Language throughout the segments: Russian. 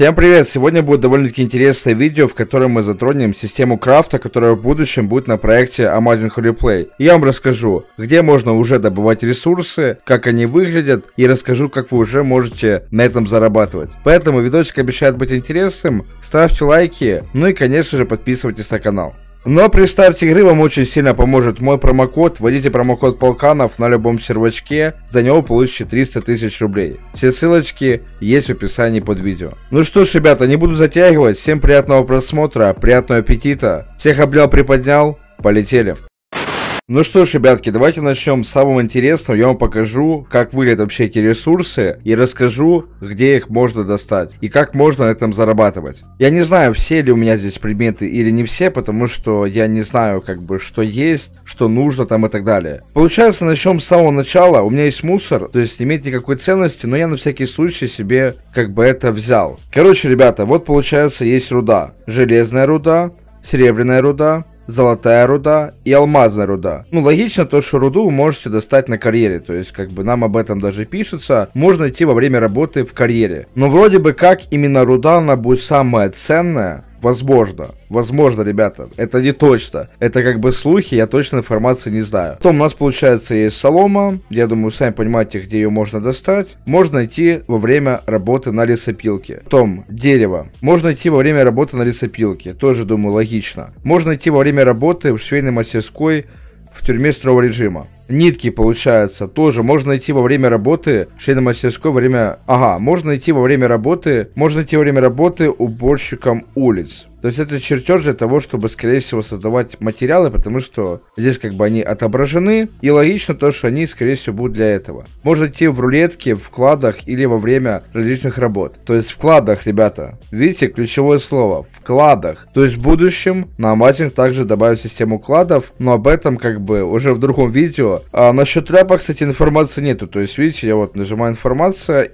Всем привет! Сегодня будет довольно-таки интересное видео, в котором мы затронем систему крафта, которая в будущем будет на проекте Amazing Replay. Я вам расскажу, где можно уже добывать ресурсы, как они выглядят, и расскажу, как вы уже можете на этом зарабатывать. Поэтому видосик обещает быть интересным, ставьте лайки, ну и конечно же подписывайтесь на канал. Но при старте игры вам очень сильно поможет мой промокод. Вводите промокод Полканов на любом сервачке, за него получите 300 тысяч рублей. Все ссылочки есть в описании под видео. Ну что ж, ребята, не буду затягивать. Всем приятного просмотра, приятного аппетита. Всех обнял, приподнял. Полетели. Ну что ж, ребятки, давайте начнем с самого интересного. Я вам покажу, как выглядят вообще эти ресурсы и расскажу, где их можно достать и как можно на этом зарабатывать. Я не знаю, все ли у меня здесь предметы или не все, потому что я не знаю, как бы, что есть, что нужно там и так далее. Получается, начнем с самого начала. У меня есть мусор, то есть не имеет никакой ценности, но я на всякий случай себе как бы это взял. Короче, ребята, вот получается есть руда. Железная руда, серебряная руда, золотая руда и алмазная руда. Ну, логично то, что руду вы можете достать на карьере, то есть как бы нам об этом даже пишется, можно идти во время работы в карьере. Но вроде бы как именно руда, она будет самая ценная, Возможно. Возможно, ребята. Это не точно. Это как бы слухи, я точно информации не знаю. Потом у нас, получается, есть солома. Я думаю, сами понимаете, где ее можно достать. Можно найти во время работы на лесопилке. Потом дерево. Можно найти во время работы на лесопилке. Тоже, думаю, логично. Можно найти во время работы в швейной мастерской в тюрьме строго режима нитки получается тоже. Можно идти во время работы, члена мастерской, во время... Ага, можно идти во время работы, можно идти во время работы уборщиком улиц. То есть это чертеж для того, чтобы, скорее всего, создавать материалы, потому что здесь как бы они отображены, и логично то, что они, скорее всего, будут для этого. Можно идти в рулетке, в вкладах или во время различных работ. То есть вкладах, ребята. Видите, ключевое слово. Вкладах. То есть в будущем на Amazing также добавят систему вкладов, но об этом как бы уже в другом видео, а насчет ляпа, кстати, информации нету. То есть, видите, я вот нажимаю информация,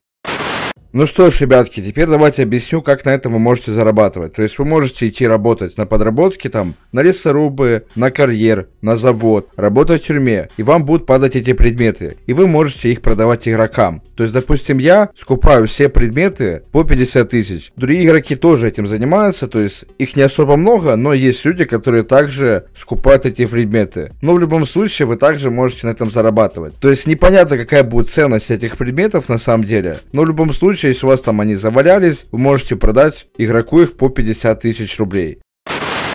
ну что ж, ребятки, теперь давайте объясню, как на этом вы можете зарабатывать. То есть вы можете идти работать на подработке, там, на лесорубы, на карьер, на завод, работать в тюрьме, и вам будут падать эти предметы, и вы можете их продавать игрокам. То есть, допустим, я скупаю все предметы по 50 тысяч. Другие игроки тоже этим занимаются, то есть их не особо много, но есть люди, которые также скупают эти предметы. Но в любом случае вы также можете на этом зарабатывать. То есть непонятно, какая будет ценность этих предметов на самом деле, но в любом случае случае, если у вас там они завалялись, вы можете продать игроку их по 50 тысяч рублей.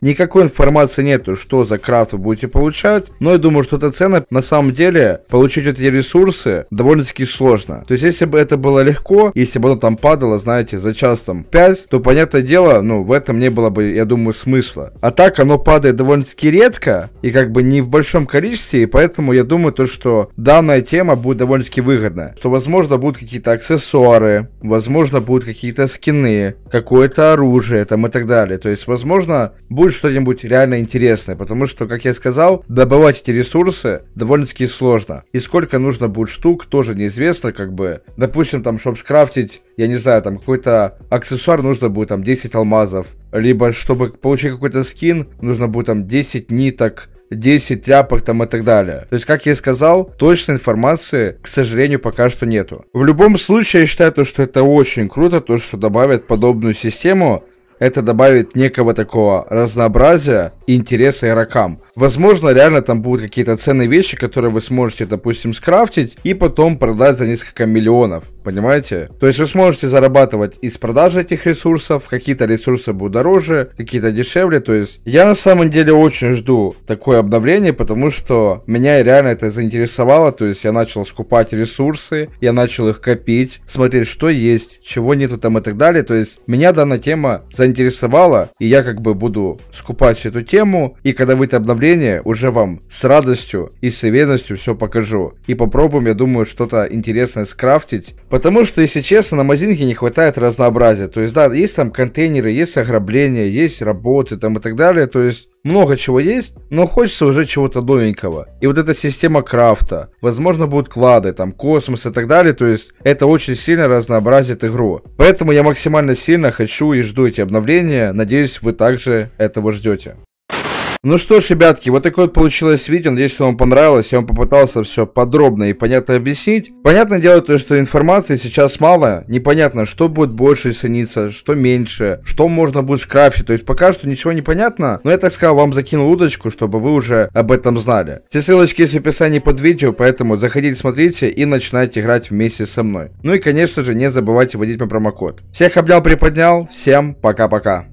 Никакой информации нету, что за крафт вы будете получать, но я думаю, что эта цена на самом деле получить эти ресурсы довольно-таки сложно. То есть, если бы это было легко, если бы оно там падало, знаете, за час там 5, то, понятное дело, ну, в этом не было бы, я думаю, смысла. А так оно падает довольно-таки редко и как бы не в большом количестве, и поэтому я думаю то, что данная тема будет довольно-таки выгодна. Что, возможно, будут какие-то аксессуары, возможно, будут какие-то скины, какое-то оружие там и так далее. То есть, возможно, будет будет что-нибудь реально интересное, потому что, как я сказал, добывать эти ресурсы довольно-таки сложно. И сколько нужно будет штук, тоже неизвестно, как бы. Допустим, там, чтобы скрафтить, я не знаю, там, какой-то аксессуар, нужно будет там 10 алмазов. Либо, чтобы получить какой-то скин, нужно будет там 10 ниток, 10 тряпок там и так далее. То есть, как я и сказал, точной информации, к сожалению, пока что нету. В любом случае, я считаю, то, что это очень круто, то, что добавят подобную систему, это добавит некого такого разнообразия интереса игрокам. Возможно, реально там будут какие-то ценные вещи, которые вы сможете, допустим, скрафтить и потом продать за несколько миллионов. Понимаете? То есть вы сможете зарабатывать из продажи этих ресурсов, какие-то ресурсы будут дороже, какие-то дешевле. То есть я на самом деле очень жду такое обновление, потому что меня реально это заинтересовало. То есть я начал скупать ресурсы, я начал их копить, смотреть, что есть, чего нету там и так далее. То есть меня данная тема заинтересовала заинтересовало, и я как бы буду скупать эту тему, и когда выйдет обновление, уже вам с радостью и с уверенностью все покажу. И попробуем, я думаю, что-то интересное скрафтить, потому что, если честно, на Мазинке не хватает разнообразия, то есть, да, есть там контейнеры, есть ограбления, есть работы там и так далее, то есть много чего есть, но хочется уже чего-то новенького. И вот эта система крафта, возможно, будут клады, там, космос и так далее, то есть это очень сильно разнообразит игру. Поэтому я максимально сильно хочу и жду эти обновления, надеюсь, вы также этого ждете. Ну что ж, ребятки, вот такое вот получилось видео. Надеюсь, что вам понравилось. Я вам попытался все подробно и понятно объяснить. Понятное дело то, что информации сейчас мало. Непонятно, что будет больше цениться, что меньше, что можно будет скрафтить. То есть пока что ничего не понятно. Но я, так сказал, вам закинул удочку, чтобы вы уже об этом знали. Все ссылочки есть в описании под видео, поэтому заходите, смотрите и начинайте играть вместе со мной. Ну и, конечно же, не забывайте вводить мой промокод. Всех обнял, приподнял. Всем пока-пока.